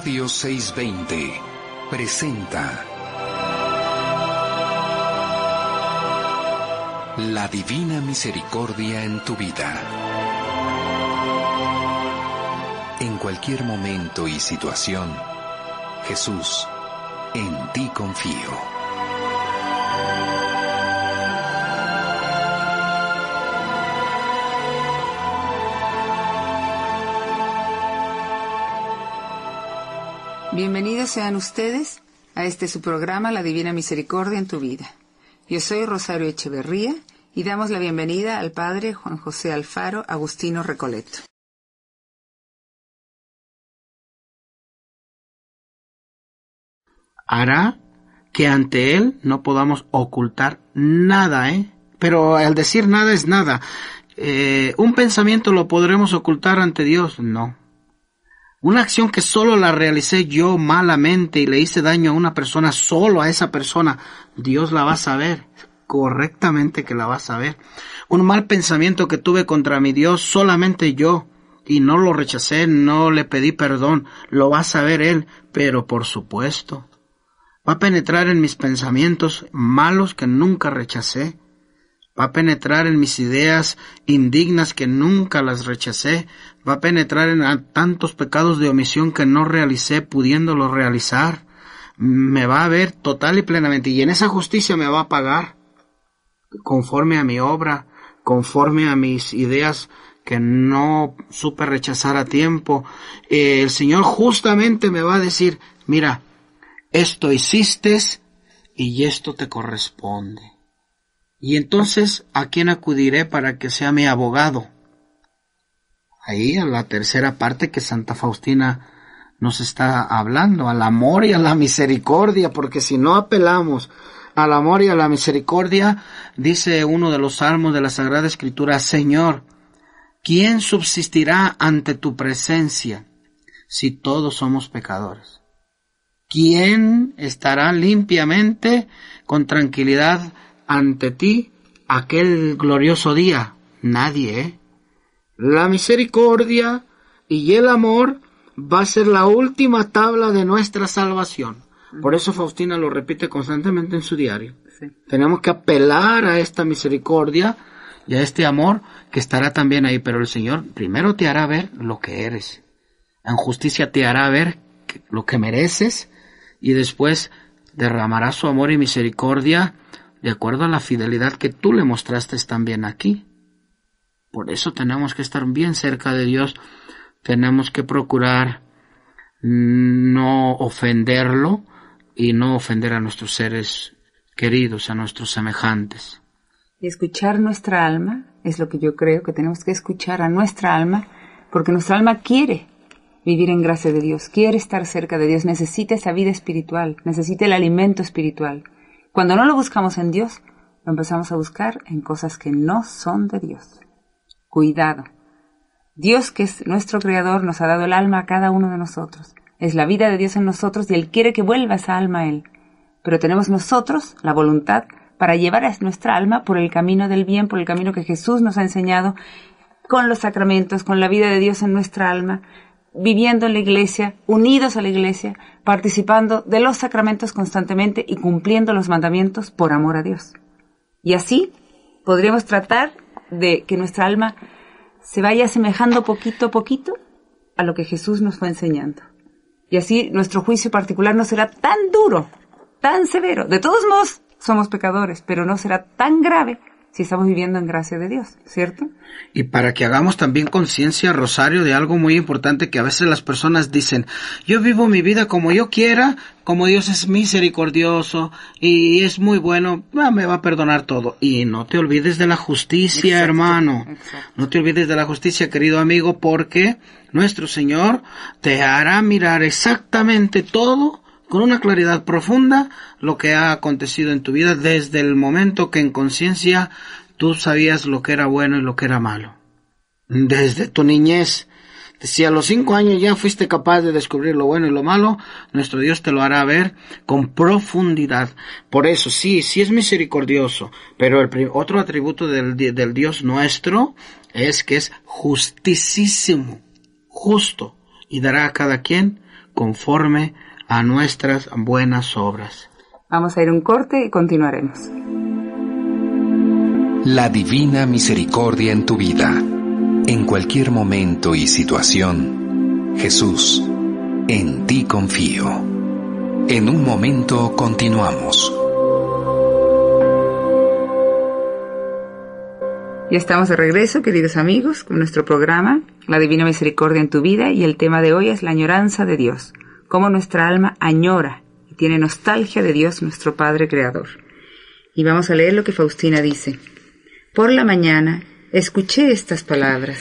Radio 620 presenta La Divina Misericordia en tu vida. En cualquier momento y situación, Jesús, en ti confío. Bienvenidos sean ustedes a este su programa La Divina Misericordia en tu vida. Yo soy Rosario Echeverría y damos la bienvenida al Padre Juan José Alfaro Agustino Recoleto. Hará que ante Él no podamos ocultar nada, ¿eh? Pero al decir nada es nada. Eh, un pensamiento lo podremos ocultar ante Dios, no. Una acción que solo la realicé yo malamente y le hice daño a una persona, solo a esa persona, Dios la va a saber, correctamente que la va a saber. Un mal pensamiento que tuve contra mi Dios, solamente yo, y no lo rechacé, no le pedí perdón, lo va a saber Él, pero por supuesto, va a penetrar en mis pensamientos malos que nunca rechacé, va a penetrar en mis ideas indignas que nunca las rechacé, va a penetrar en tantos pecados de omisión que no realicé pudiéndolos realizar, me va a ver total y plenamente, y en esa justicia me va a pagar conforme a mi obra, conforme a mis ideas que no supe rechazar a tiempo, eh, el Señor justamente me va a decir, mira, esto hiciste y esto te corresponde. Y entonces, ¿a quién acudiré para que sea mi abogado? Ahí a la tercera parte que Santa Faustina nos está hablando, al amor y a la misericordia, porque si no apelamos al amor y a la misericordia, dice uno de los salmos de la Sagrada Escritura, Señor, ¿quién subsistirá ante tu presencia si todos somos pecadores? ¿Quién estará limpiamente, con tranquilidad, ante ti aquel glorioso día? Nadie. ¿eh? La misericordia y el amor va a ser la última tabla de nuestra salvación. Por eso Faustina lo repite constantemente en su diario. Tenemos que apelar a esta misericordia y a este amor que estará también ahí, pero el Señor primero te hará ver lo que eres. En justicia te hará ver lo que mereces y después derramará su amor y misericordia de acuerdo a la fidelidad que tú le mostraste también aquí. Por eso tenemos que estar bien cerca de Dios, tenemos que procurar no ofenderlo y no ofender a nuestros seres queridos, a nuestros semejantes. Y escuchar nuestra alma es lo que yo creo que tenemos que escuchar a nuestra alma, porque nuestra alma quiere vivir en gracia de Dios, quiere estar cerca de Dios, necesita esa vida espiritual, necesita el alimento espiritual. Cuando no lo buscamos en Dios, lo empezamos a buscar en cosas que no son de Dios. Cuidado. Dios, que es nuestro Creador, nos ha dado el alma a cada uno de nosotros. Es la vida de Dios en nosotros y Él quiere que vuelva esa alma a Él. Pero tenemos nosotros la voluntad para llevar a nuestra alma por el camino del bien, por el camino que Jesús nos ha enseñado, con los sacramentos, con la vida de Dios en nuestra alma, viviendo en la iglesia, unidos a la iglesia, participando de los sacramentos constantemente y cumpliendo los mandamientos por amor a Dios. Y así podríamos tratar de que nuestra alma se vaya asemejando poquito a poquito a lo que Jesús nos fue enseñando. Y así nuestro juicio particular no será tan duro, tan severo. De todos modos, somos pecadores, pero no será tan grave si estamos viviendo en gracia de Dios, ¿cierto? Y para que hagamos también conciencia, Rosario, de algo muy importante que a veces las personas dicen, yo vivo mi vida como yo quiera, como Dios es misericordioso y es muy bueno, ah, me va a perdonar todo. Y no te olvides de la justicia, hermano. No te olvides de la justicia, querido amigo, porque nuestro Señor te hará mirar exactamente todo con una claridad profunda lo que ha acontecido en tu vida desde el momento que en conciencia tú sabías lo que era bueno y lo que era malo. Desde tu niñez, si a los cinco años ya fuiste capaz de descubrir lo bueno y lo malo, nuestro Dios te lo hará ver con profundidad. Por eso, sí, sí es misericordioso, pero el otro atributo del, del Dios nuestro es que es justicísimo, justo, y dará a cada quien conforme a nuestras buenas obras. Vamos a ir un corte y continuaremos. La divina misericordia en tu vida. En cualquier momento y situación, Jesús, en ti confío. En un momento continuamos. Ya estamos de regreso, queridos amigos, con nuestro programa La Divina Misericordia en tu vida y el tema de hoy es la añoranza de Dios cómo nuestra alma añora y tiene nostalgia de Dios nuestro Padre Creador. Y vamos a leer lo que Faustina dice. Por la mañana escuché estas palabras.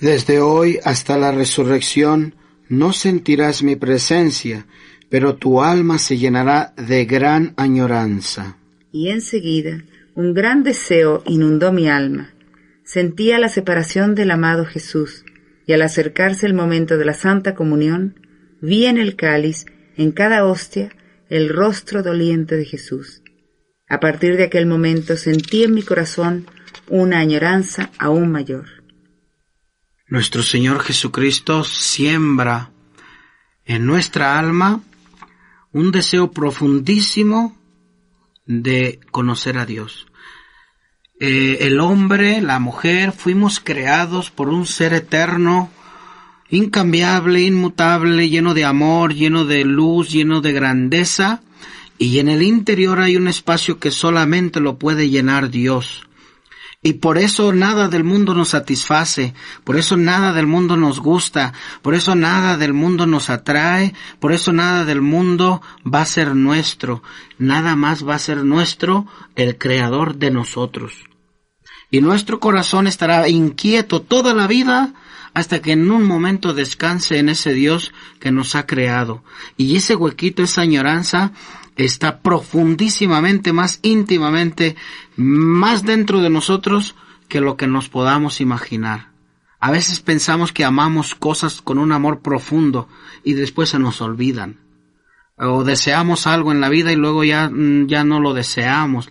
Desde hoy hasta la resurrección no sentirás mi presencia, pero tu alma se llenará de gran añoranza. Y enseguida un gran deseo inundó mi alma. Sentía la separación del amado Jesús, y al acercarse el momento de la Santa Comunión, Vi en el cáliz, en cada hostia, el rostro doliente de Jesús. A partir de aquel momento sentí en mi corazón una añoranza aún mayor. Nuestro Señor Jesucristo siembra en nuestra alma un deseo profundísimo de conocer a Dios. Eh, el hombre, la mujer, fuimos creados por un ser eterno incambiable, inmutable, lleno de amor, lleno de luz, lleno de grandeza, y en el interior hay un espacio que solamente lo puede llenar Dios. Y por eso nada del mundo nos satisface, por eso nada del mundo nos gusta, por eso nada del mundo nos atrae, por eso nada del mundo va a ser nuestro, nada más va a ser nuestro el creador de nosotros. Y nuestro corazón estará inquieto toda la vida hasta que en un momento descanse en ese Dios que nos ha creado. Y ese huequito, esa añoranza, está profundísimamente, más íntimamente, más dentro de nosotros que lo que nos podamos imaginar. A veces pensamos que amamos cosas con un amor profundo y después se nos olvidan. O deseamos algo en la vida y luego ya, mm, ya no lo deseamos.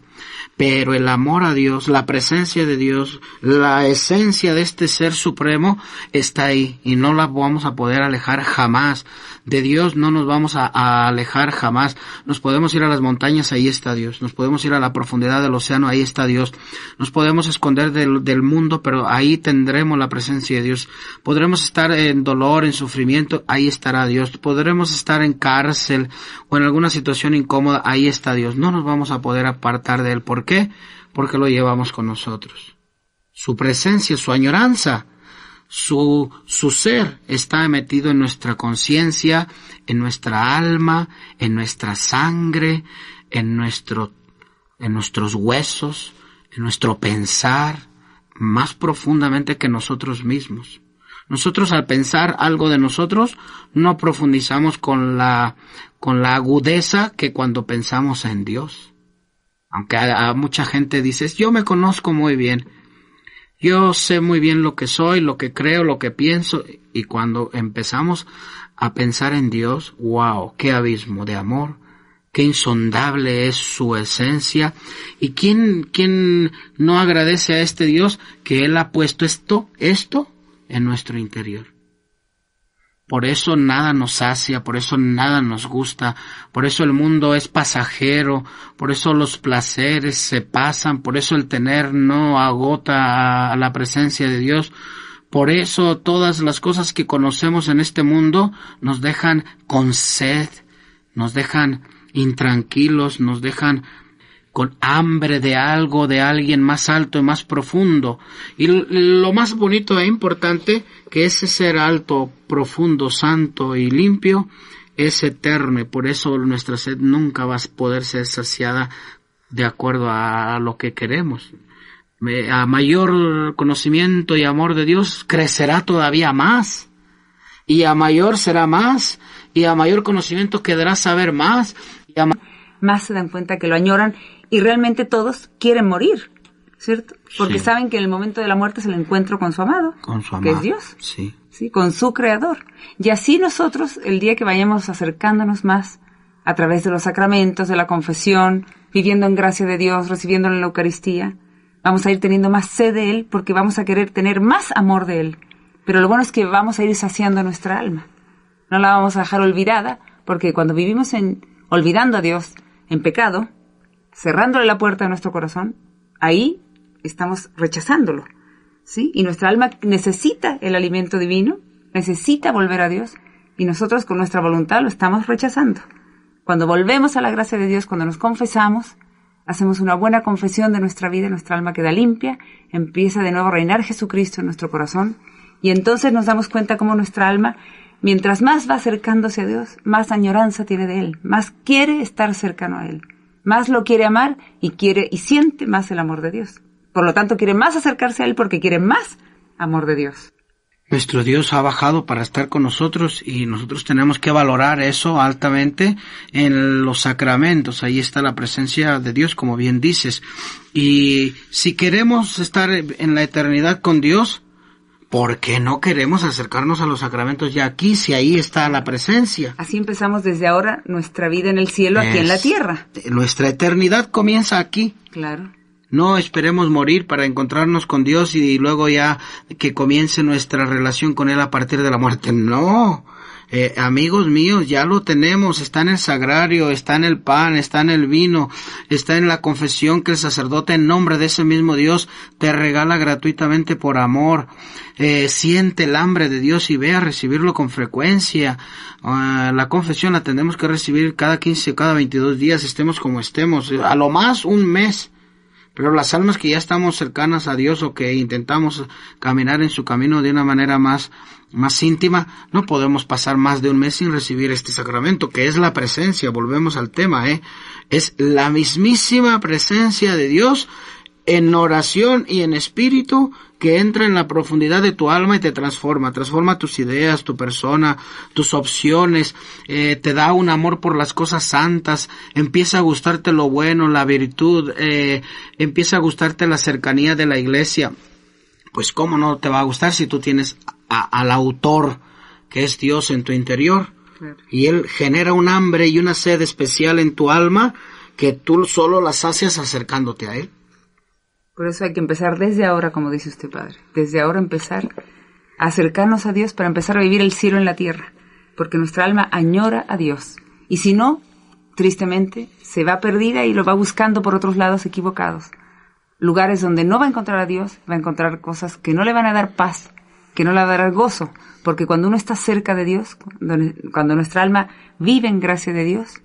Pero el amor a Dios, la presencia de Dios, la esencia de este ser supremo está ahí y no la vamos a poder alejar jamás de Dios no nos vamos a, alejar jamás. Nos podemos ir a las montañas, ahí está Dios. Nos podemos ir a la profundidad del océano, ahí está Dios. Nos podemos esconder del, del mundo, pero ahí tendremos la presencia de Dios. Podremos estar en dolor, en sufrimiento, ahí estará Dios. Podremos estar en cárcel o en alguna situación incómoda, ahí está Dios. No nos vamos a poder apartar de Él. ¿Por qué? Porque lo llevamos con nosotros. Su presencia, su añoranza, su, su ser está metido en nuestra conciencia, en nuestra alma, en nuestra sangre, en, nuestro, en nuestros huesos, en nuestro pensar, más profundamente que nosotros mismos. Nosotros al pensar algo de nosotros no profundizamos con la, con la agudeza que cuando pensamos en Dios. Aunque a, a mucha gente dices, yo me conozco muy bien. Yo sé muy bien lo que soy, lo que creo, lo que pienso. Y cuando empezamos a pensar en Dios, wow, qué abismo de amor, qué insondable es su esencia. ¿Y quién, quién no agradece a este Dios que Él ha puesto esto, esto en nuestro interior? Por eso nada nos sacia, por eso nada nos gusta, por eso el mundo es pasajero, por eso los placeres se pasan, por eso el tener no agota a la presencia de Dios, por eso todas las cosas que conocemos en este mundo nos dejan con sed, nos dejan intranquilos, nos dejan con hambre de algo, de alguien más alto y más profundo. Y lo más bonito e importante, que ese ser alto, profundo, santo y limpio, es eterno por eso nuestra sed nunca va a poder ser saciada de acuerdo a lo que queremos. A mayor conocimiento y amor de Dios crecerá todavía más y a mayor será más, y a mayor conocimiento quedará saber más. Y más se dan cuenta que lo añoran y realmente todos quieren morir, ¿cierto? Porque saben que en el momento de la muerte es el encuentro con su amado, con su que es Dios, sí. con su creador. Y así nosotros, el día que vayamos acercándonos más a través de los sacramentos, de la confesión, viviendo en gracia de Dios, recibiendo en la Eucaristía, vamos a ir teniendo más sed de Él porque vamos a querer tener más amor de Él. Pero lo bueno es que vamos a ir saciando nuestra alma. No la vamos a dejar olvidada porque cuando vivimos en, olvidando a Dios en pecado, cerrándole la puerta a nuestro corazón, ahí estamos rechazándolo. ¿sí? Y nuestra alma necesita el alimento divino, necesita volver a Dios, y nosotros con nuestra voluntad lo estamos rechazando. Cuando volvemos a la gracia de Dios, cuando nos confesamos, hacemos una buena confesión de nuestra vida, nuestra alma queda limpia, empieza de nuevo a reinar Jesucristo en nuestro corazón, y entonces nos damos cuenta cómo nuestra alma, mientras más va acercándose a Dios, más añoranza tiene de Él, más quiere estar cercano a Él más lo quiere amar y quiere y siente más el amor de Dios. Por lo tanto, quiere más acercarse a Él porque quiere más amor de Dios. Nuestro Dios ha bajado para estar con nosotros y nosotros tenemos que valorar eso altamente en los sacramentos. Ahí está la presencia de Dios, como bien dices. Y si queremos estar en la eternidad con Dios, qué no queremos acercarnos a los sacramentos ya aquí si ahí está la presencia. Así empezamos desde ahora nuestra vida en el cielo, aquí en la tierra. Nuestra eternidad comienza aquí. Claro. No esperemos morir para encontrarnos con Dios y luego ya que comience nuestra relación con Él a partir de la muerte. No. Eh, amigos míos, ya lo tenemos, está en el sagrario, está en el pan, está en el vino, está en la confesión que el sacerdote en nombre de ese mismo Dios te regala gratuitamente por amor. Eh, siente el hambre de Dios y ve a recibirlo con frecuencia. Ah, la confesión la tenemos que recibir cada 15, cada 22 días, estemos como estemos, a lo más un mes pero las almas que ya estamos cercanas a Dios o que intentamos caminar en su camino de una manera más, más íntima, no podemos pasar más de un mes sin recibir este sacramento, que es la presencia. Volvemos al tema, ¿eh? Es la mismísima presencia de Dios en oración y en espíritu que entra en la profundidad de tu alma y te transforma, transforma tus ideas, tu persona, tus opciones, eh, te da un amor por las cosas santas, empieza a gustarte lo bueno, la virtud, eh, empieza a gustarte la cercanía de la iglesia. Pues cómo no te va a gustar si tú tienes al autor que es Dios en tu interior y Él genera un hambre y una sed especial en tu alma que tú solo las haces acercándote a Él. Por eso hay que empezar desde ahora, como dice usted, padre. Desde ahora empezar a acercarnos a Dios para empezar a vivir el cielo en la tierra, porque nuestra alma añora a Dios. Y si no, tristemente, se va perdida y lo va buscando por otros lados equivocados. Lugares donde no va a encontrar a Dios, va a encontrar cosas que no le van a dar paz, que no le van a dar gozo, porque cuando uno está cerca de Dios, cuando nuestra alma vive en gracia de Dios,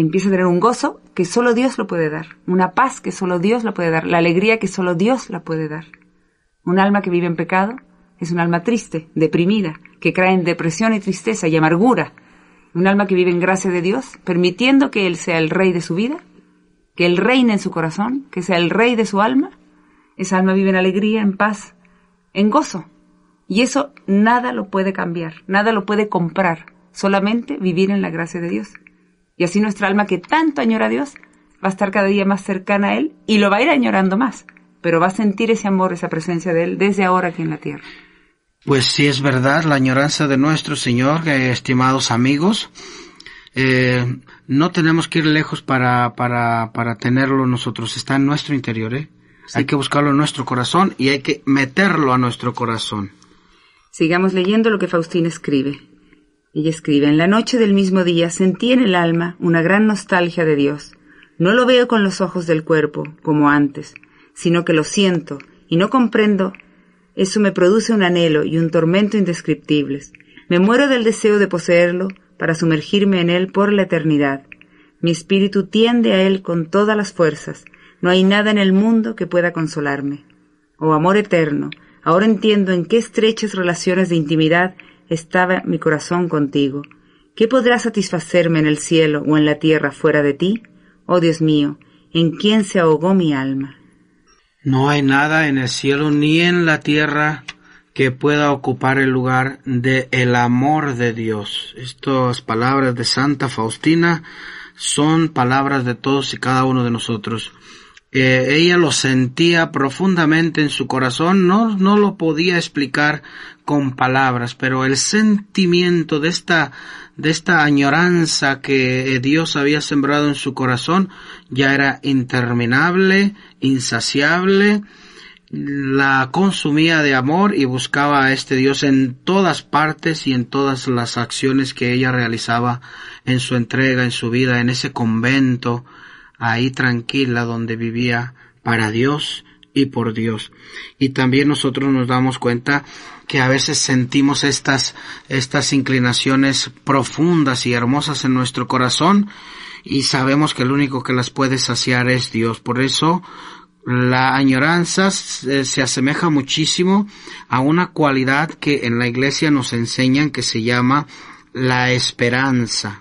empieza a tener un gozo que solo Dios lo puede dar, una paz que solo Dios la puede dar, la alegría que solo Dios la puede dar. Un alma que vive en pecado es un alma triste, deprimida, que cae en depresión y tristeza y amargura. Un alma que vive en gracia de Dios, permitiendo que Él sea el rey de su vida, que Él reine en su corazón, que sea el rey de su alma. Esa alma vive en alegría, en paz, en gozo. Y eso nada lo puede cambiar, nada lo puede comprar, solamente vivir en la gracia de Dios. Y así nuestra alma que tanto añora a Dios va a estar cada día más cercana a Él y lo va a ir añorando más, pero va a sentir ese amor, esa presencia de Él desde ahora aquí en la tierra. Pues sí es verdad la añoranza de nuestro Señor, eh, estimados amigos. Eh, no tenemos que ir lejos para, para, para tenerlo nosotros, está en nuestro interior. ¿eh? Hay que buscarlo en nuestro corazón y hay que meterlo a nuestro corazón. Sigamos leyendo lo que Faustín escribe. Ella escribe, en la noche del mismo día sentí en el alma una gran nostalgia de Dios. No lo veo con los ojos del cuerpo, como antes, sino que lo siento y no comprendo. Eso me produce un anhelo y un tormento indescriptibles. Me muero del deseo de poseerlo para sumergirme en él por la eternidad. Mi espíritu tiende a él con todas las fuerzas. No hay nada en el mundo que pueda consolarme. Oh amor eterno, ahora entiendo en qué estrechas relaciones de intimidad estaba mi corazón contigo. ¿Qué podrá satisfacerme en el cielo o en la tierra fuera de ti? Oh Dios mío, ¿en quién se ahogó mi alma? No hay nada en el cielo ni en la tierra que pueda ocupar el lugar de el amor de Dios. Estas palabras de Santa Faustina son palabras de todos y cada uno de nosotros ella lo sentía profundamente en su corazón, no, no lo podía explicar con palabras, pero el sentimiento de esta, de esta añoranza que eh, Dios había sembrado en su corazón ya era interminable, insaciable, la consumía de amor y buscaba a este Dios en todas partes y en todas las acciones que ella realizaba en su entrega, en su vida, en ese convento, ahí tranquila donde vivía para Dios y por Dios. Y también nosotros nos damos cuenta que a veces sentimos estas, estas inclinaciones profundas y hermosas en nuestro corazón y sabemos que el único que las puede saciar es Dios. Por eso la añoranza se, asemeja muchísimo a una cualidad que en la iglesia nos enseñan que se llama la esperanza.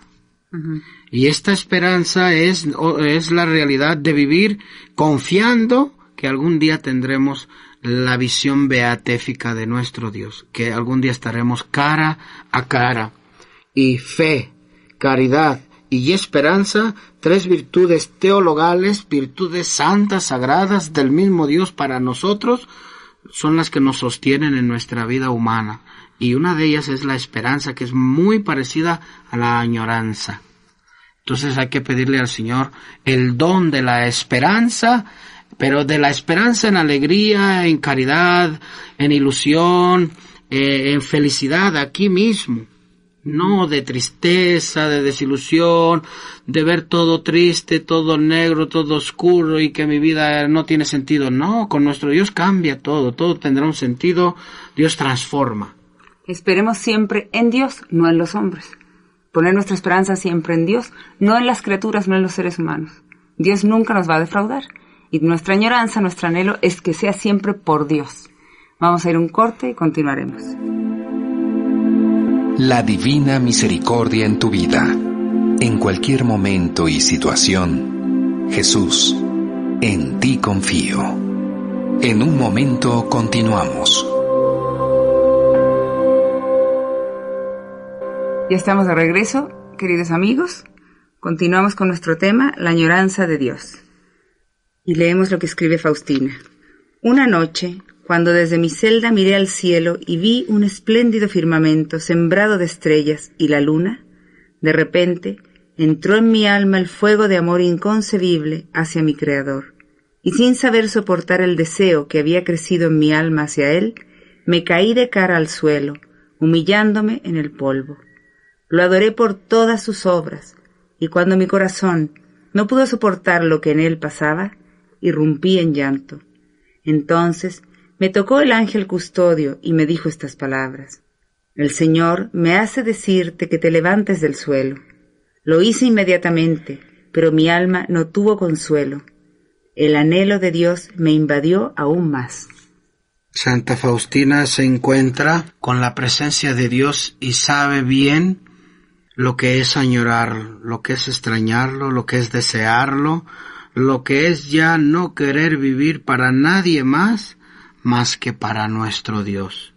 Y esta esperanza es, es la realidad de vivir confiando que algún día tendremos la visión beatéfica de nuestro Dios, que algún día estaremos cara a cara. Y fe, caridad y esperanza, tres virtudes teologales, virtudes santas, sagradas del mismo Dios para nosotros, son las que nos sostienen en nuestra vida humana. Y una de ellas es la esperanza, que es muy parecida a la añoranza. Entonces hay que pedirle al Señor el don de la esperanza, pero de la esperanza en alegría, en caridad, en ilusión, eh, en felicidad aquí mismo. No de tristeza, de desilusión, de ver todo triste, todo negro, todo oscuro y que mi vida no tiene sentido. No, con nuestro Dios cambia todo, todo tendrá un sentido, Dios transforma. Esperemos siempre en Dios, no en los hombres poner nuestra esperanza siempre en Dios, no en las criaturas, no en los seres humanos. Dios nunca nos va a defraudar. Y nuestra añoranza, nuestro anhelo es que sea siempre por Dios. Vamos a ir un corte y continuaremos. La divina misericordia en tu vida. En cualquier momento y situación, Jesús, en ti confío. En un momento continuamos. Ya estamos de regreso, queridos amigos. Continuamos con nuestro tema, la añoranza de Dios. Y leemos lo que escribe Faustina. Una noche, cuando desde mi celda miré al cielo y vi un espléndido firmamento sembrado de estrellas y la luna, de repente entró en mi alma el fuego de amor inconcebible hacia mi Creador. Y sin saber soportar el deseo que había crecido en mi alma hacia Él, me caí de cara al suelo, humillándome en el polvo. Lo adoré por todas sus obras, y cuando mi corazón no pudo soportar lo que en él pasaba, irrumpí en llanto. Entonces me tocó el ángel custodio y me dijo estas palabras. El Señor me hace decirte que te levantes del suelo. Lo hice inmediatamente, pero mi alma no tuvo consuelo. El anhelo de Dios me invadió aún más. Santa Faustina se encuentra con la presencia de Dios y sabe bien lo que es añorar, lo que es extrañarlo, lo que es desearlo, lo que es ya no querer vivir para nadie más más que para nuestro Dios.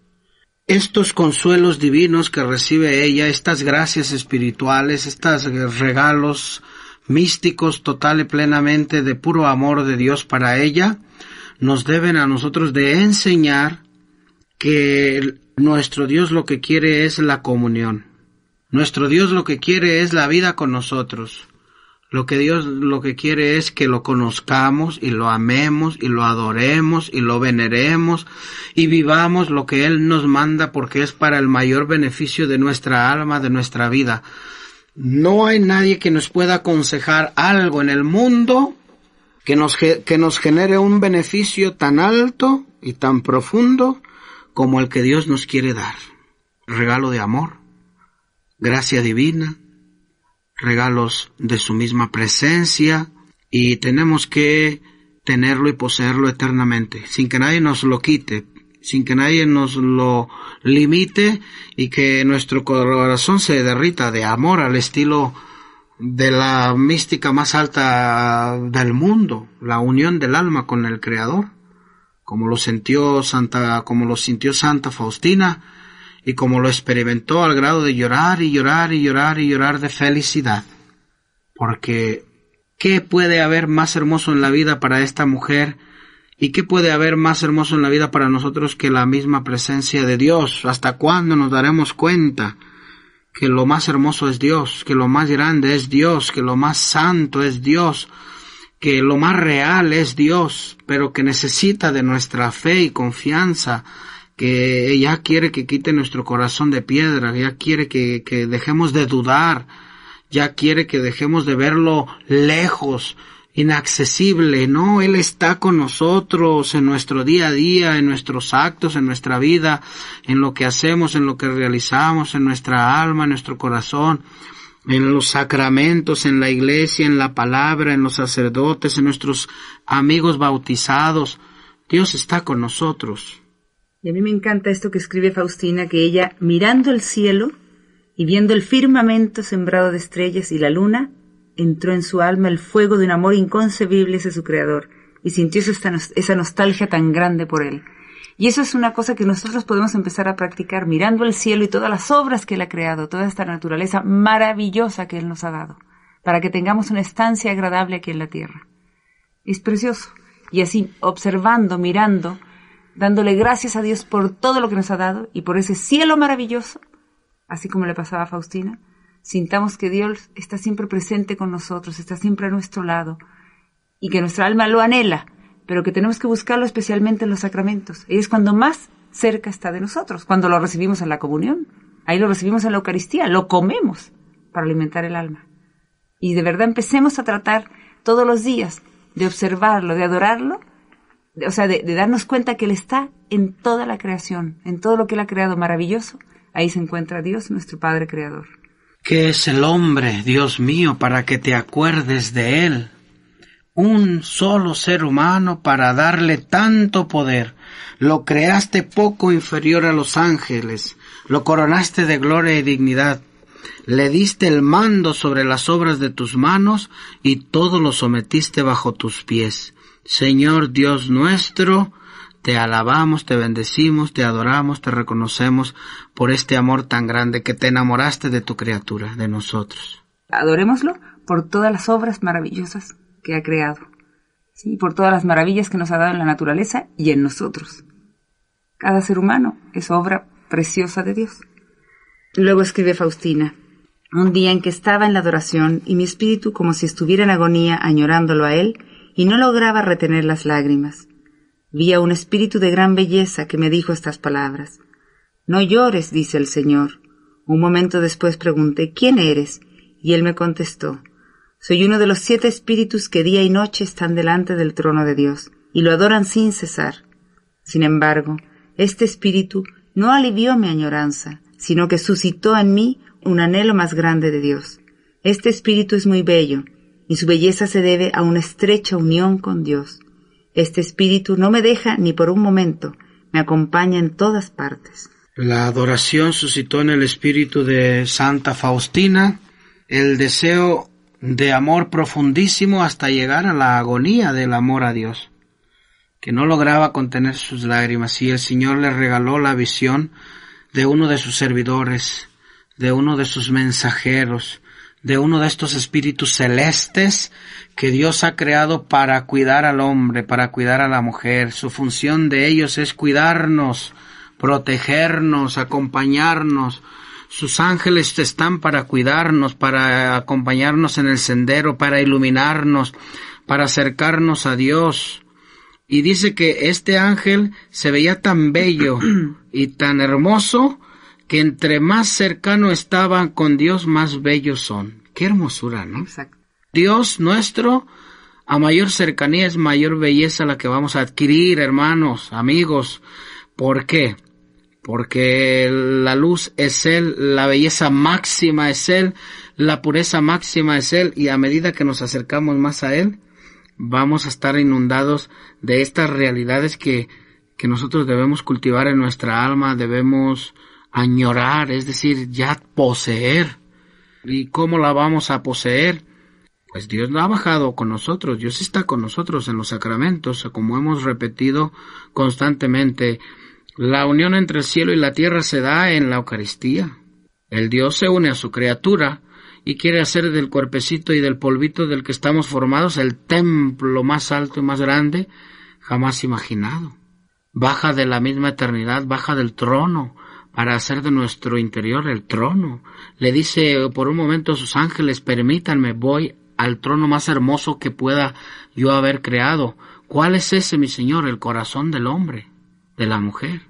Estos consuelos divinos que recibe ella, estas gracias espirituales, estos regalos místicos total y plenamente de puro amor de Dios para ella, nos deben a nosotros de enseñar que nuestro Dios lo que quiere es la comunión nuestro Dios lo que quiere es la vida con nosotros. Lo que Dios lo que quiere es que lo conozcamos y lo amemos y lo adoremos y lo veneremos y vivamos lo que Él nos manda porque es para el mayor beneficio de nuestra alma, de nuestra vida. No hay nadie que nos pueda aconsejar algo en el mundo que nos, que nos genere un beneficio tan alto y tan profundo como el que Dios nos quiere dar. Regalo de amor gracia divina, regalos de su misma presencia y tenemos que tenerlo y poseerlo eternamente, sin que nadie nos lo quite, sin que nadie nos lo limite y que nuestro corazón se derrita de amor al estilo de la mística más alta del mundo, la unión del alma con el Creador, como lo sintió Santa, como lo sintió Santa Faustina, y como lo experimentó al grado de llorar y llorar y llorar y llorar de felicidad. Porque, ¿qué puede haber más hermoso en la vida para esta mujer? ¿Y qué puede haber más hermoso en la vida para nosotros que la misma presencia de Dios? ¿Hasta cuándo nos daremos cuenta que lo más hermoso es Dios, que lo más grande es Dios, que lo más santo es Dios, que lo más real es Dios, pero que necesita de nuestra fe y confianza que ya quiere que quite nuestro corazón de piedra, ya quiere que, dejemos de dudar, ya quiere que dejemos de verlo lejos, inaccesible, no, Él está con nosotros en nuestro día a día, en nuestros actos, en nuestra vida, en lo que hacemos, en lo que realizamos, en nuestra alma, en nuestro corazón, en los sacramentos, en la iglesia, en la palabra, en los sacerdotes, en nuestros amigos bautizados. Dios está con nosotros. Y a mí me encanta esto que escribe Faustina, que ella, mirando el cielo y viendo el firmamento sembrado de estrellas y la luna, entró en su alma el fuego de un amor inconcebible hacia su creador y sintió esa nostalgia tan grande por él. Y eso es una cosa que nosotros podemos empezar a practicar mirando el cielo y todas las obras que él ha creado, toda esta naturaleza maravillosa que él nos ha dado, para que tengamos una estancia agradable aquí en la tierra. Es precioso. Y así, observando, mirando, dándole gracias a Dios por todo lo que nos ha dado y por ese cielo maravilloso, así como le pasaba a Faustina, sintamos que Dios está siempre presente con nosotros, está siempre a nuestro lado y que nuestra alma lo anhela, pero que tenemos que buscarlo especialmente en los sacramentos. Y es cuando más cerca está de nosotros, cuando lo recibimos en la comunión. Ahí lo recibimos en la Eucaristía, lo comemos para alimentar el alma. Y de verdad empecemos a tratar todos los días de observarlo, de adorarlo o sea, de, darnos cuenta que Él está en toda la creación, en todo lo que Él ha creado maravilloso, ahí se encuentra Dios, nuestro Padre Creador. ¿Qué es el hombre, Dios mío, para que te acuerdes de Él? Un solo ser humano para darle tanto poder. Lo creaste poco inferior a los ángeles, lo coronaste de gloria y dignidad. Le diste el mando sobre las obras de tus manos y todo lo sometiste bajo tus pies Señor Dios nuestro, te alabamos, te bendecimos, te adoramos, te reconocemos por este amor tan grande que te enamoraste de tu criatura, de nosotros. Adorémoslo por todas las obras maravillosas que ha creado, ¿sí? por todas las maravillas que nos ha dado en la naturaleza y en nosotros. Cada ser humano es obra preciosa de Dios. Luego escribe Faustina, un día en que estaba en la adoración y mi espíritu como si estuviera en agonía añorándolo a él, y no lograba retener las lágrimas. Vi a un espíritu de gran belleza que me dijo estas palabras. No llores, dice el Señor. Un momento después pregunté, ¿quién eres? Y él me contestó, soy uno de los siete espíritus que día y noche están delante del trono de Dios, y lo adoran sin cesar. Sin embargo, este espíritu no alivió mi añoranza, sino que suscitó en mí un anhelo más grande de Dios. Este espíritu es muy bello, y su belleza se debe a una estrecha unión con Dios. Este espíritu no me deja ni por un momento, me acompaña en todas partes. La adoración suscitó en el espíritu de Santa Faustina el deseo de amor profundísimo hasta llegar a la agonía del amor a Dios, que no lograba contener sus lágrimas y el Señor le regaló la visión de uno de sus servidores, de uno de sus mensajeros, de uno de estos espíritus celestes que Dios ha creado para cuidar al hombre, para cuidar a la mujer. Su función de ellos es cuidarnos, protegernos, acompañarnos. Sus ángeles están para cuidarnos, para acompañarnos en el sendero, para iluminarnos, para acercarnos a Dios. Y dice que este ángel se veía tan bello y tan hermoso que entre más cercano estaban con Dios, más bellos son. Qué hermosura, ¿no? Exacto. Dios nuestro, a mayor cercanía es mayor belleza la que vamos a adquirir, hermanos, amigos. ¿Por qué? Porque la luz es Él, la belleza máxima es Él, la pureza máxima es Él, y a medida que nos acercamos más a Él, vamos a estar inundados de estas realidades que, que nosotros debemos cultivar en nuestra alma, debemos añorar, es decir, ya poseer. ¿Y cómo la vamos a poseer? Pues Dios no ha bajado con nosotros, Dios está con nosotros en los sacramentos, como hemos repetido constantemente. La unión entre el cielo y la tierra se da en la Eucaristía. El Dios se une a su criatura y quiere hacer del cuerpecito y del polvito del que estamos formados el templo más alto y más grande jamás imaginado. Baja de la misma eternidad, baja del trono, para hacer de nuestro interior el trono. Le dice por un momento a sus ángeles, permítanme, voy al trono más hermoso que pueda yo haber creado. ¿Cuál es ese, mi Señor? El corazón del hombre, de la mujer.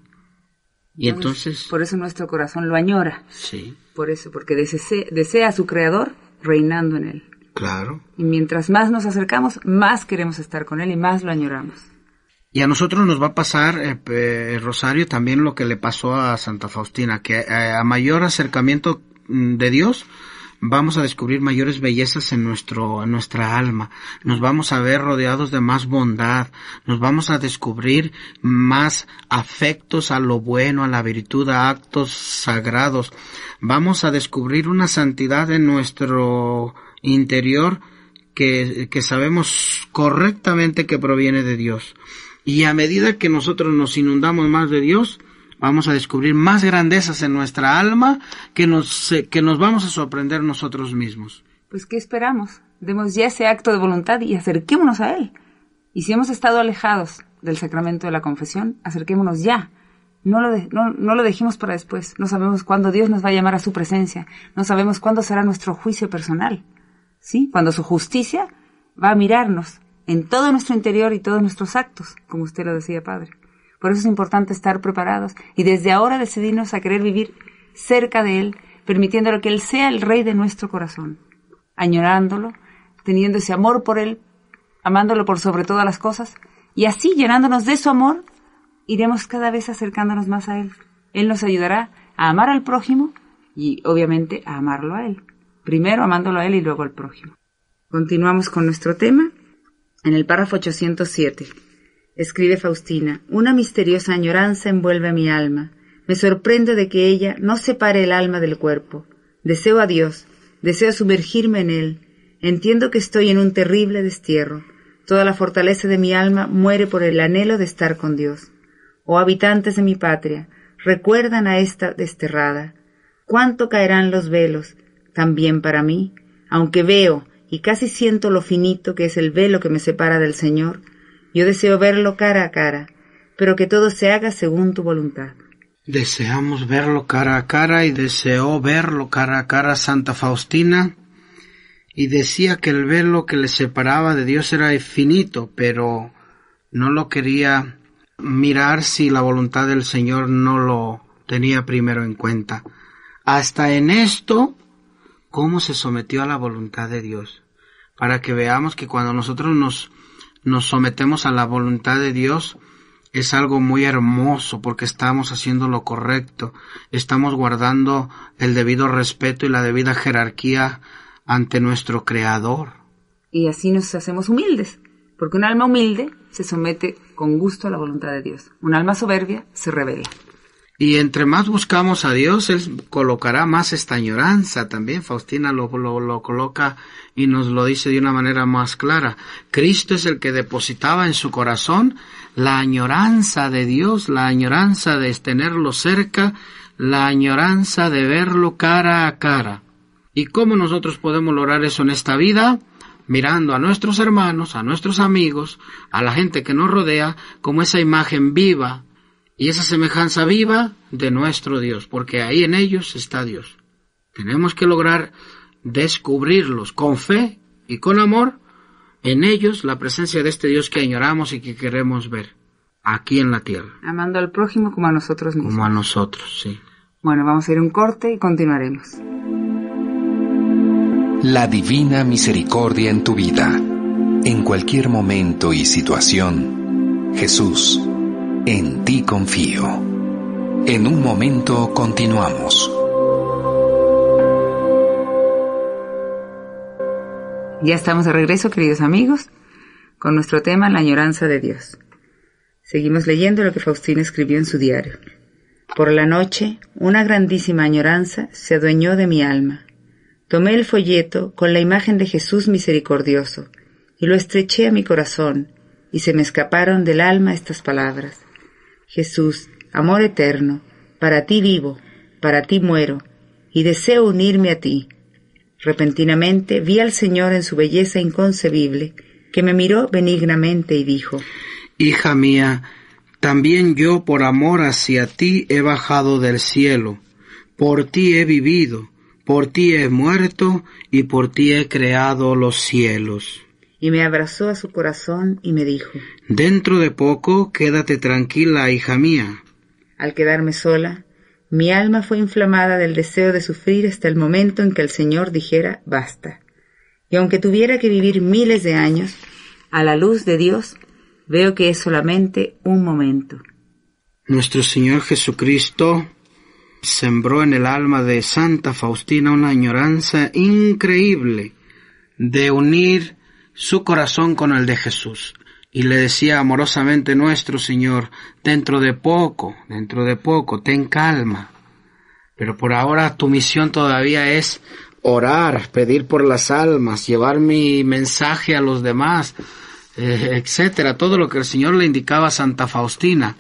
Y entonces... Por eso nuestro corazón lo añora. Sí. Por eso, porque desea, desea a su creador reinando en él. Claro. Y mientras más nos acercamos, más queremos estar con él y más lo añoramos. Y a nosotros nos va a pasar, eh, Rosario, también lo que le pasó a Santa Faustina, que eh, a mayor acercamiento mm, de Dios, vamos a descubrir mayores bellezas en nuestro en nuestra alma, nos vamos a ver rodeados de más bondad, nos vamos a descubrir más afectos a lo bueno, a la virtud, a actos sagrados. Vamos a descubrir una santidad en nuestro interior que, que sabemos correctamente que proviene de Dios. Y a medida que nosotros nos inundamos más de Dios, vamos a descubrir más grandezas en nuestra alma que nos, que nos vamos a sorprender nosotros mismos. Pues, ¿qué esperamos? Demos ya ese acto de voluntad y acerquémonos a Él. Y si hemos estado alejados del sacramento de la confesión, acerquémonos ya. No lo, no lo dejemos para después. No sabemos cuándo Dios nos va a llamar a su presencia. No sabemos cuándo será nuestro juicio personal. ¿Sí? Cuando su justicia va a mirarnos en todo nuestro interior y todos nuestros actos, como usted lo decía, padre. Por eso es importante estar preparados y desde ahora decidirnos a querer vivir cerca de Él, permitiéndolo que Él sea el rey de nuestro corazón, añorándolo, teniendo ese amor por Él, amándolo por sobre todas las cosas, y así llenándonos de su amor, iremos cada vez acercándonos más a Él. Él nos ayudará a amar al prójimo y obviamente a amarlo a Él. Primero amándolo a Él y luego al prójimo. Continuamos con nuestro tema en el párrafo 807, escribe Faustina, una misteriosa añoranza envuelve mi alma. Me sorprende de que ella no separe el alma del cuerpo. Deseo a Dios, deseo sumergirme en él. Entiendo que estoy en un terrible destierro. Toda la fortaleza de mi alma muere por el anhelo de estar con Dios. Oh habitantes de mi patria, recuerdan a esta desterrada. ¿Cuánto caerán los velos? También para mí, aunque veo, y casi siento lo finito que es el velo que me separa del Señor, yo deseo verlo cara a cara, pero que todo se haga según tu voluntad. Deseamos verlo cara a cara y deseó verlo cara a cara Santa Faustina y decía que el velo que le separaba de Dios era finito, pero no lo quería mirar si la voluntad del Señor no lo tenía primero en cuenta. Hasta en esto cómo se sometió a la voluntad de Dios, para que veamos que cuando nosotros nos, sometemos a la voluntad de Dios, es algo muy hermoso porque estamos haciendo lo correcto, estamos guardando el debido respeto y la debida jerarquía ante nuestro Creador. Y así nos hacemos humildes, porque un alma humilde se somete con gusto a la voluntad de Dios. Un alma soberbia se revela. Y entre más buscamos a Dios, Él colocará más esta añoranza también. Faustina lo, coloca y nos lo dice de una manera más clara. Cristo es el que depositaba en su corazón la añoranza de Dios, la añoranza de tenerlo cerca, la añoranza de verlo cara a cara. ¿Y cómo nosotros podemos lograr eso en esta vida? mirando a nuestros hermanos, a nuestros amigos, a la gente que nos rodea, como esa imagen viva y esa semejanza viva de nuestro Dios, porque ahí en ellos está Dios. Tenemos que lograr descubrirlos con fe y con amor en ellos la presencia de este Dios que añoramos y que queremos ver aquí en la tierra. Amando al prójimo como a nosotros mismos. Como a nosotros, sí. Bueno, vamos a ir un corte y continuaremos. La divina misericordia en tu vida. En cualquier momento y situación, Jesús en ti confío. En un momento continuamos. Ya estamos de regreso, queridos amigos, con nuestro tema La añoranza de Dios. Seguimos leyendo lo que Faustina escribió en su diario. Por la noche, una grandísima añoranza se adueñó de mi alma. Tomé el folleto con la imagen de Jesús misericordioso y lo estreché a mi corazón, y se me escaparon del alma estas palabras. Jesús, amor eterno, para ti vivo, para ti muero, y deseo unirme a ti. Repentinamente vi al Señor en su belleza inconcebible, que me miró benignamente y dijo, Hija mía, también yo por amor hacia ti he bajado del cielo, por ti he vivido, por ti he muerto y por ti he creado los cielos y me abrazó a su corazón y me dijo, Dentro de poco quédate tranquila, hija mía. Al quedarme sola, mi alma fue inflamada del deseo de sufrir hasta el momento en que el Señor dijera, basta. Y aunque tuviera que vivir miles de años, a la luz de Dios, veo que es solamente un momento. Nuestro Señor Jesucristo sembró en el alma de Santa Faustina una añoranza increíble de unir su corazón con el de Jesús y le decía amorosamente nuestro Señor, dentro de poco, dentro de poco, ten calma. Pero por ahora tu misión todavía es orar, pedir por las almas, llevar mi mensaje a los demás, eh, etcétera, todo lo que el Señor le indicaba a Santa Faustina,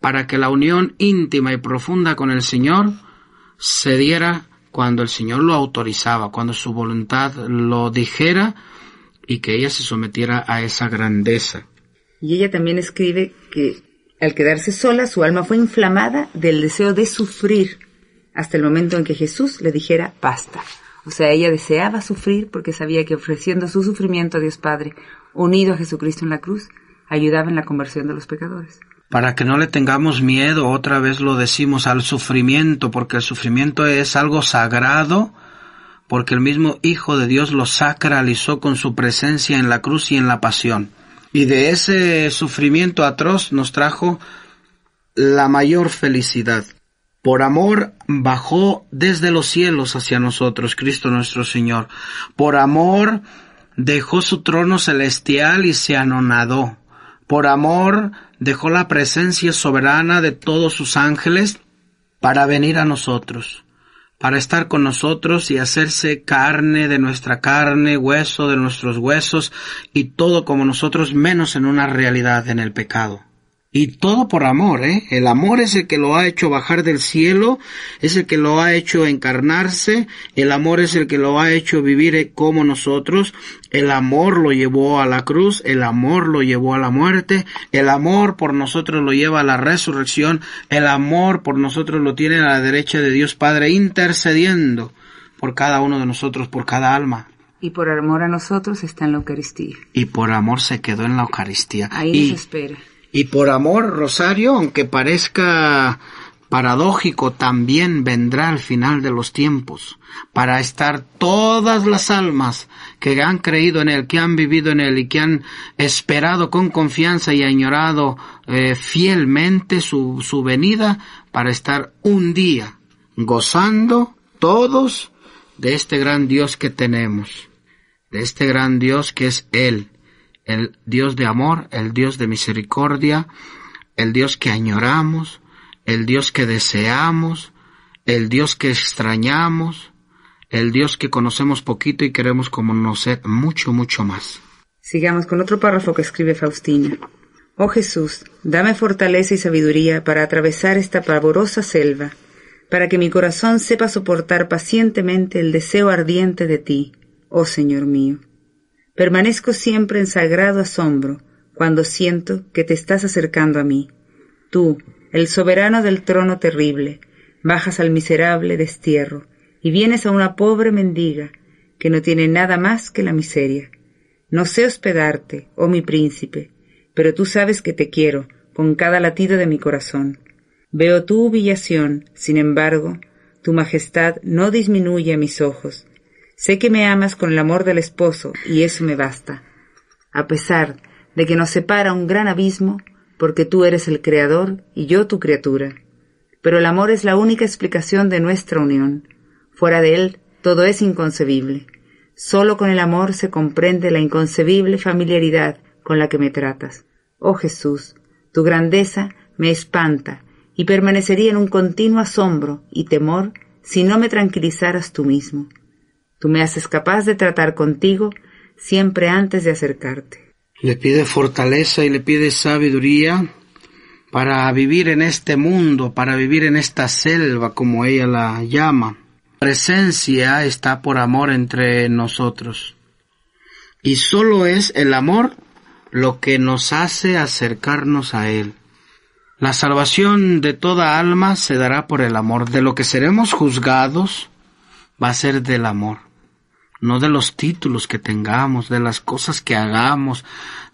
para que la unión íntima y profunda con el Señor se diera cuando el Señor lo autorizaba, cuando su voluntad lo dijera y que ella se sometiera a esa grandeza. Y ella también escribe que al quedarse sola su alma fue inflamada del deseo de sufrir hasta el momento en que Jesús le dijera basta. O sea, ella deseaba sufrir porque sabía que ofreciendo su sufrimiento a Dios Padre, unido a Jesucristo en la cruz, ayudaba en la conversión de los pecadores. Para que no le tengamos miedo, otra vez lo decimos al sufrimiento, porque el sufrimiento es algo sagrado porque el mismo Hijo de Dios lo sacralizó con su presencia en la cruz y en la pasión. Y de ese sufrimiento atroz nos trajo la mayor felicidad. Por amor bajó desde los cielos hacia nosotros, Cristo nuestro Señor. Por amor dejó su trono celestial y se anonadó. Por amor dejó la presencia soberana de todos sus ángeles para venir a nosotros para estar con nosotros y hacerse carne de nuestra carne, hueso de nuestros huesos y todo como nosotros menos en una realidad en el pecado. Y todo por amor, ¿eh? El amor es el que lo ha hecho bajar del cielo, es el que lo ha hecho encarnarse, el amor es el que lo ha hecho vivir ¿eh? como nosotros, el amor lo llevó a la cruz, el amor lo llevó a la muerte, el amor por nosotros lo lleva a la resurrección, el amor por nosotros lo tiene a la derecha de Dios Padre intercediendo por cada uno de nosotros, por cada alma. Y por amor a nosotros está en la Eucaristía. Y por amor se quedó en la Eucaristía. Ahí se espera. Y por amor, Rosario, aunque parezca paradójico, también vendrá al final de los tiempos, para estar todas las almas que han creído en Él, que han vivido en Él y que han esperado con confianza y añorado eh, fielmente su, su venida, para estar un día gozando todos de este gran Dios que tenemos, de este gran Dios que es Él el Dios de amor, el Dios de misericordia, el Dios que añoramos, el Dios que deseamos, el Dios que extrañamos, el Dios que conocemos poquito y queremos conocer mucho, mucho más. Sigamos con otro párrafo que escribe Faustina. Oh Jesús, dame fortaleza y sabiduría para atravesar esta pavorosa selva, para que mi corazón sepa soportar pacientemente el deseo ardiente de ti, oh Señor mío. Permanezco siempre en sagrado asombro cuando siento que te estás acercando a mí. Tú, el soberano del trono terrible, bajas al miserable destierro y vienes a una pobre mendiga que no tiene nada más que la miseria. No sé hospedarte, oh mi príncipe, pero tú sabes que te quiero con cada latido de mi corazón. Veo tu humillación, sin embargo, tu majestad no disminuye a mis ojos, Sé que me amas con el amor del esposo, y eso me basta. A pesar de que nos separa un gran abismo, porque tú eres el creador y yo tu criatura. Pero el amor es la única explicación de nuestra unión. Fuera de él, todo es inconcebible. Solo con el amor se comprende la inconcebible familiaridad con la que me tratas. Oh Jesús, tu grandeza me espanta y permanecería en un continuo asombro y temor si no me tranquilizaras tú mismo. Tú me haces capaz de tratar contigo siempre antes de acercarte. Le pide fortaleza y le pide sabiduría para vivir en este mundo, para vivir en esta selva, como ella la llama. presencia está por amor entre nosotros. Y solo es el amor lo que nos hace acercarnos a Él. La salvación de toda alma se dará por el amor. De lo que seremos juzgados va a ser del amor no de los títulos que tengamos, de las cosas que hagamos,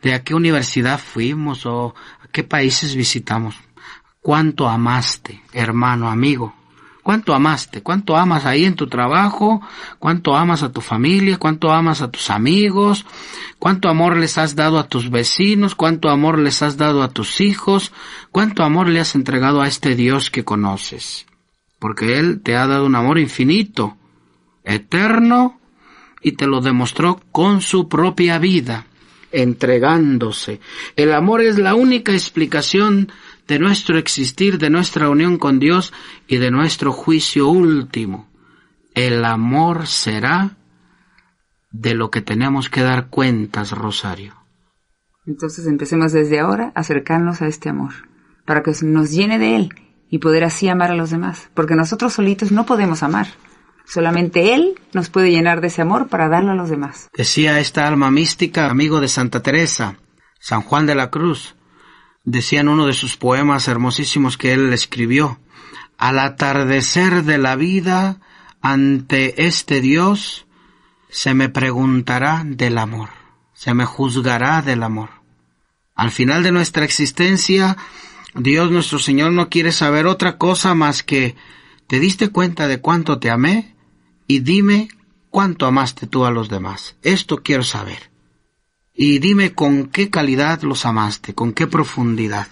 de a qué universidad fuimos o a qué países visitamos. ¿Cuánto amaste, hermano, amigo? ¿Cuánto amaste? ¿Cuánto amas ahí en tu trabajo? ¿Cuánto amas a tu familia? ¿Cuánto amas a tus amigos? ¿Cuánto amor les has dado a tus vecinos? ¿Cuánto amor les has dado a tus hijos? ¿Cuánto amor le has entregado a este Dios que conoces? Porque Él te ha dado un amor infinito, eterno y te lo demostró con su propia vida, entregándose. El amor es la única explicación de nuestro existir, de nuestra unión con Dios y de nuestro juicio último. El amor será de lo que tenemos que dar cuentas, Rosario. Entonces empecemos desde ahora a acercarnos a este amor, para que nos llene de él y poder así amar a los demás, porque nosotros solitos no podemos amar. Solamente Él nos puede llenar de ese amor para darlo a los demás. Decía esta alma mística, amigo de Santa Teresa, San Juan de la Cruz, decía en uno de sus poemas hermosísimos que él escribió, al atardecer de la vida ante este Dios, se me preguntará del amor, se me juzgará del amor. Al final de nuestra existencia, Dios nuestro Señor no quiere saber otra cosa más que ¿te diste cuenta de cuánto te amé? y dime cuánto amaste tú a los demás. Esto quiero saber. Y dime con qué calidad los amaste, con qué profundidad.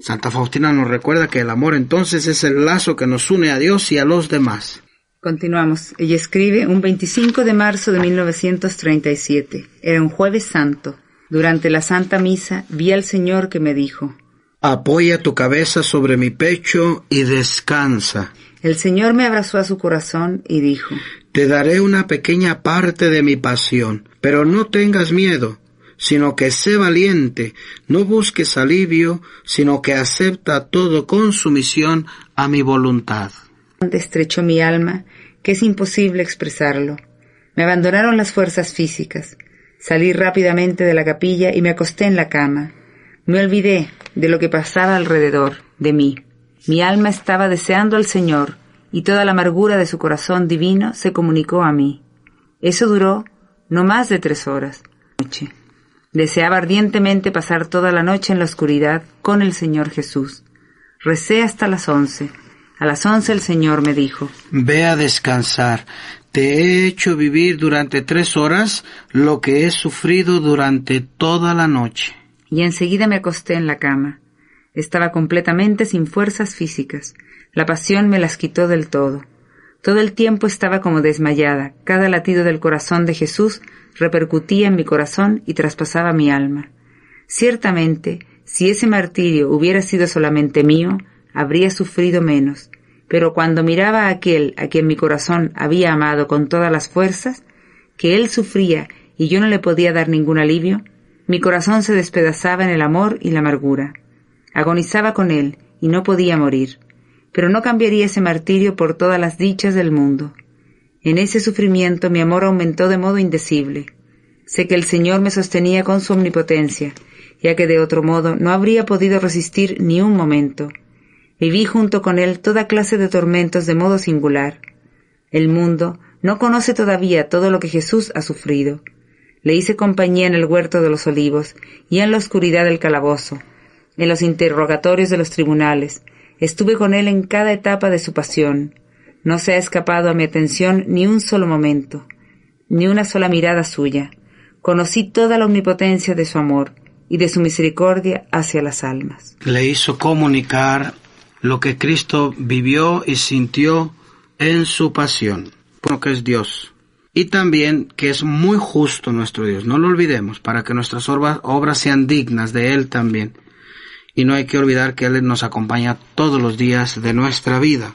Santa Faustina nos recuerda que el amor entonces es el lazo que nos une a Dios y a los demás. Continuamos. Ella escribe un 25 de marzo de 1937. Era un jueves santo. Durante la Santa Misa vi al Señor que me dijo, Apoya tu cabeza sobre mi pecho y descansa. El Señor me abrazó a su corazón y dijo, Te daré una pequeña parte de mi pasión, pero no tengas miedo, sino que sé valiente, no busques alivio, sino que acepta todo con sumisión a mi voluntad. Estrechó mi alma, que es imposible expresarlo. Me abandonaron las fuerzas físicas. Salí rápidamente de la capilla y me acosté en la cama. Me olvidé de lo que pasaba alrededor de mí. Mi alma estaba deseando al Señor y toda la amargura de su corazón divino se comunicó a mí. Eso duró no más de tres horas. Noche. Deseaba ardientemente pasar toda la noche en la oscuridad con el Señor Jesús. Recé hasta las once. A las once el Señor me dijo, Ve a descansar. Te he hecho vivir durante tres horas lo que he sufrido durante toda la noche y enseguida me acosté en la cama. Estaba completamente sin fuerzas físicas. La pasión me las quitó del todo. Todo el tiempo estaba como desmayada. Cada latido del corazón de Jesús repercutía en mi corazón y traspasaba mi alma. Ciertamente, si ese martirio hubiera sido solamente mío, habría sufrido menos. Pero cuando miraba a aquel a quien mi corazón había amado con todas las fuerzas, que él sufría y yo no le podía dar ningún alivio, mi corazón se despedazaba en el amor y la amargura. Agonizaba con él y no podía morir, pero no cambiaría ese martirio por todas las dichas del mundo. En ese sufrimiento mi amor aumentó de modo indecible. Sé que el Señor me sostenía con su omnipotencia, ya que de otro modo no habría podido resistir ni un momento. Viví junto con Él toda clase de tormentos de modo singular. El mundo no conoce todavía todo lo que Jesús ha sufrido. Le hice compañía en el huerto de los olivos y en la oscuridad del calabozo, en los interrogatorios de los tribunales. Estuve con él en cada etapa de su pasión. No se ha escapado a mi atención ni un solo momento, ni una sola mirada suya. Conocí toda la omnipotencia de su amor y de su misericordia hacia las almas. Le hizo comunicar lo que Cristo vivió y sintió en su pasión, porque es Dios y también que es muy justo nuestro Dios. No lo olvidemos, para que nuestras obras sean dignas de Él también. Y no hay que olvidar que Él nos acompaña todos los días de nuestra vida.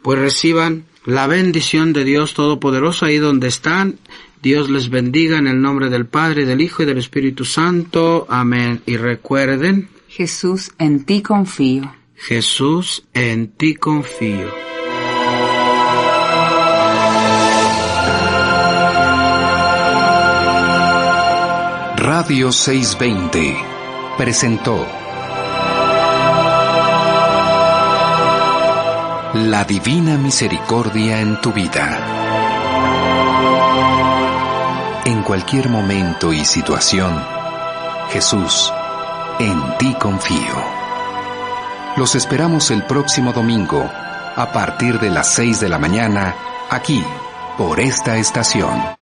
Pues reciban la bendición de Dios Todopoderoso ahí donde están. Dios les bendiga en el nombre del Padre, del Hijo y del Espíritu Santo. Amén. Y recuerden, Jesús, en ti confío. Jesús, en ti confío. Radio 620 presentó La Divina Misericordia en tu vida. En cualquier momento y situación, Jesús, en ti confío. Los esperamos el próximo domingo, a partir de las 6 de la mañana, aquí, por esta estación.